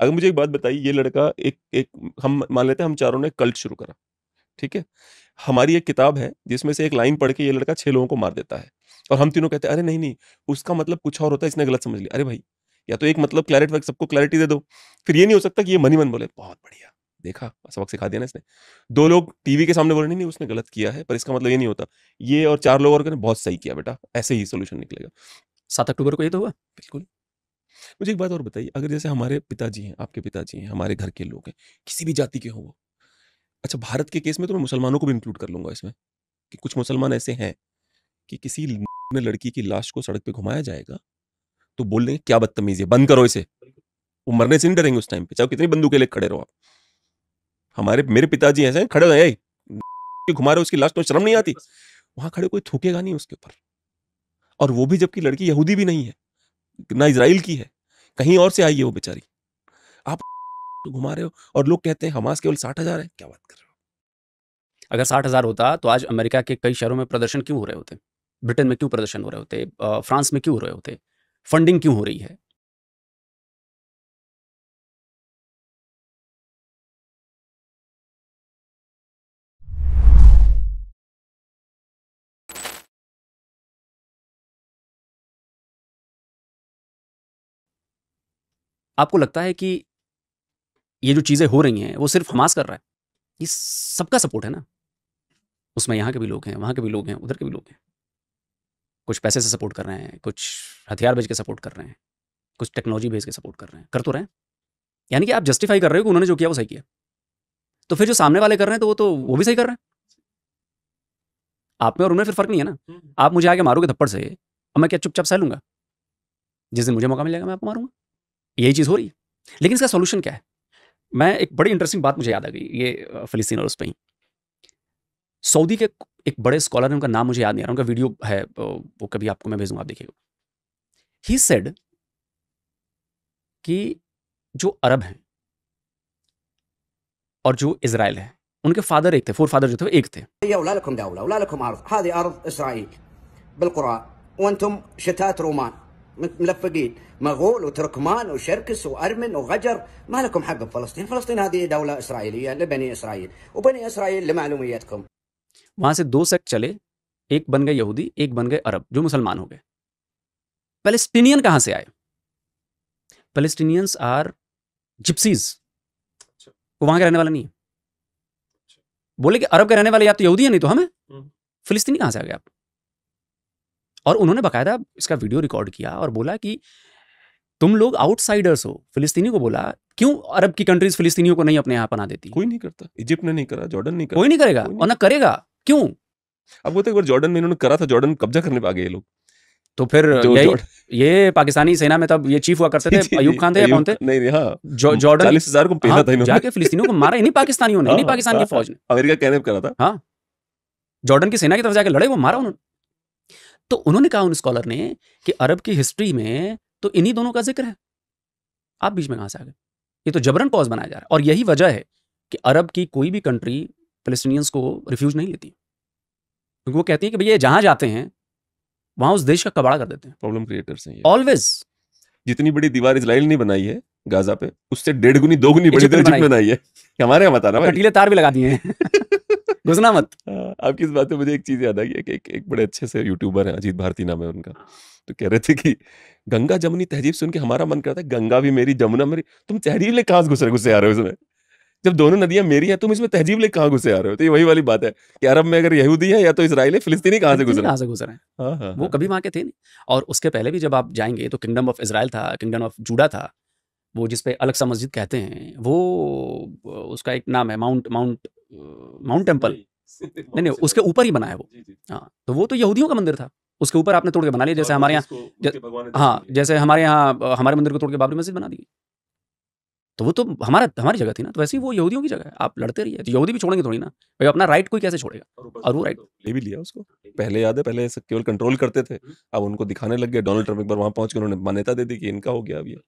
अगर मुझे एक बात बताइए ये लड़का एक एक हम मान लेते हैं हम चारों ने कल्ट शुरू करा ठीक है हमारी एक किताब है जिसमें से एक लाइन पढ़ के ये लड़का छह लोगों को मार देता है और हम तीनों कहते हैं अरे नहीं नहीं उसका मतलब कुछ और होता है इसने गलत समझ लिया अरे भाई या तो एक मतलब क्लैरिटी वक्त सबको क्लैरिटी दे दो फिर ये नहीं हो सकता कि ये मनी मन बोले बहुत बढ़िया देखा सबक सिखा दिया ना इसने दो लोग टीवी के सामने बोले नहीं नहीं उसने गलत किया है पर इसका मतलब ये नहीं होता ये और चार लोग और बहुत सही किया बेटा ऐसे ही सोल्यूशन निकलेगा सात अक्टूबर को ये तो हुआ बिल्कुल मुझे एक बात और बताइए अगर जैसे हमारे पिताजी हैं आपके पिताजी हैं हमारे घर के लोग हैं किसी भी जाति के हों वो अच्छा भारत के केस में तो मैं मुसलमानों को भी इंक्लूड कर लूंगा इसमें कि कुछ मुसलमान ऐसे हैं कि किसी ने लड़की की लाश को सड़क पे घुमाया जाएगा तो बोल देंगे क्या बदतमीजी है बंद करो इसे वो मरने से नहीं डरेंगे उस टाइम पे चाहे कितनी के लिए खड़े रहो आप हमारे मेरे पिताजी ऐसे खड़े हो घुमा रहे उसकी लाश तो शर्म नहीं आती वहां खड़े कोई थूकेगा नहीं उसके ऊपर और वो भी जबकि लड़की यहूदी भी नहीं है ना इसराइल की है कहीं और से आई है वो बेचारी आप घुमा रहे हो और लोग कहते हैं हमास केवल साठ हजार है क्या बात कर रहे हो अगर साठ हजार होता तो आज अमेरिका के कई शहरों में प्रदर्शन क्यों हो रहे होते ब्रिटेन में क्यों प्रदर्शन हो रहे होते फ्रांस में क्यों हो रहे होते फंडिंग क्यों हो रही है आपको लगता है कि ये जो चीज़ें हो रही हैं वो सिर्फ हमास कर रहा है ये सबका सपोर्ट है ना उसमें यहाँ के भी लोग हैं वहाँ के भी लोग हैं उधर के भी लोग हैं कुछ पैसे से सपोर्ट कर रहे हैं कुछ हथियार भेज के सपोर्ट कर रहे हैं कुछ टेक्नोलॉजी भेज के सपोर्ट कर रहे हैं कर तो रहे हैं यानी कि आप जस्टिफाई कर रहे हो कि उन्होंने जो किया वो सही किया तो फिर जो सामने वाले कर रहे हैं तो वो तो वो भी सही कर रहे हैं आप में और उनमें फिर फर्क नहीं है ना हम्म। आप मुझे आगे मारोगे थप्पड़ से और मैं क्या चुपचाप सह लूंगा जिस दिन मुझे मौका मिलेगा मैं आपको मारूंगा यही चीज़ हो रही लेकिन इसका सोल्यूशन क्या है मैं एक बड़ी इंटरेस्टिंग बात मुझे याद आ गई ये फिलिस्तीन और उस पर ही सऊदी के एक बड़े स्कॉलर हैं उनका नाम मुझे याद नहीं आ रहा उनका वीडियो है वो कभी आपको मैं भेजूंगा आप देखिएगा ही सेड कि जो अरब हैं और जो इसराइल है उनके फादर एक थे फोर फादर जो थे वो एक थे ये ملفقين مغول وتركمان وشركس وارمن وغجر ما لكم حق بفلسطين فلسطين هذه دوله اسرائيليه لبني اسرائيل وبني اسرائيل لمعلوميتكم वहां से दो सेक्ट चले एक बन गए यहूदी एक बन गए अरब जो मुसलमान हो गए पैलेस्टीनियन कहां से आए पैलेस्टीनियंस आर जिप्सीज वो वहां के रहने वाला नहीं है बोले कि अरब के रहने वाले या तो यहूदी है नहीं तो हमें फिलिस्तीनी कहां से आ गए आप और उन्होंने बकायदा इसका वीडियो रिकॉर्ड किया और बोला कि तुम लोग आउटसाइडर्स हो फिलिस्तीनी को बोला क्यों अरब की कंट्रीज फिलिस्तीनियों को नहीं अपने यहाँ बना देती कोई नहीं करता इजिप्ट ने नहीं करा जॉर्डन नहीं करा कोई नहीं करेगा और ना करेगा क्यों अब वो तो एक बार जॉर्डन में इन्होंने करा था जॉर्डन कब्जा करने पा आ गए लोग तो फिर ये, ये पाकिस्तानी सेना में तब ये चीफ हुआ करते थे अयूब खान थे कौन थे नहीं हाँ जॉर्डन चालीस हजार को पहला हाँ, था जाके फिलिस्तीनियों को मारा इन्हीं पाकिस्तानियों ने इन्हीं हाँ, पाकिस्तान की हाँ, फौज ने अमेरिका कहने करा था हाँ जॉर्डन की सेना की तरफ जाके लड़े वो मारा उन्होंने तो उन्होंने कहा उन स्कॉलर ने कि अरब की हिस्ट्री में तो इन्हीं दोनों का जिक्र है आप बीच में कहां से आ गए ये तो जबरन पॉज बनाया जा रहा है और यही वजह है कि अरब की कोई भी कंट्री फलस्तिनियंस को रिफ्यूज नहीं लेती क्योंकि वो कहती है कि भैया जहां जाते हैं वहां उस देश का कबाड़ा कर देते हैं प्रॉब्लम क्रिएटर्स हैं ऑलवेज जितनी बड़ी दीवार इसराइल ने बनाई है गाजा पे उससे डेढ़ गुनी दो गुनी बड़ी तो बनाई है हमारे यहाँ रहा कटीले तार भी लगा दिए हैं घुसना मत हाँ, आपकी इस बात में मुझे एक चीज़ याद आ गई एक, एक बड़े अच्छे से यूट्यूबर है अजीत भारती नाम है उनका तो कह रहे थे कि गंगा जमुनी तहजीब सुन के हमारा मन करता है गंगा भी मेरी जमुना मेरी तुम तहजीब ले कहाँ घुस रहे घुसे आ रहे हो इसमें जब दोनों नदियां मेरी हैं तुम इसमें तहजीब ले कहाँ घुसे आ रहे हो तो ये वही वाली बात है कि अरब में अगर यहूदी है या तो इसराइल है फिलिस्तीनी कहाँ से घुस रहे हैं हाँ, हाँ, वो कभी वहाँ के थे नहीं और उसके पहले भी जब आप जाएंगे तो किंगडम ऑफ इसराइल था किंगडम ऑफ जूडा था वो जिसपे सा मस्जिद कहते हैं वो उसका एक नाम है माउंट माउंट माउंट टेम्पल नहीं नहीं उसके ऊपर ही बना है वो हाँ तो वो तो यहूदियों का मंदिर था उसके ऊपर आपने तोड़ के बना लिया जैसे हमारे यहाँ हाँ जैसे हमारे यहाँ हमारे मंदिर को तोड़ के बाबरी मस्जिद बना दी तो वो तो हमारा हमारी जगह थी ना तो वैसे ही वो यहूदियों की जगह है आप लड़ते रहिए तो यहूदी भी छोड़ेंगे थोड़ी ना भाई अपना राइट कोई कैसे छोड़ेगा और वो राइट तो ले भी लिया उसको पहले याद है पहले केवल कंट्रोल करते थे हम्म। अब उनको दिखाने लग गए डोनाल्ड ट्रम्प एक बार वहां पहुंच के उन्होंने मान्यता दे दी कि इनका हो गया अभी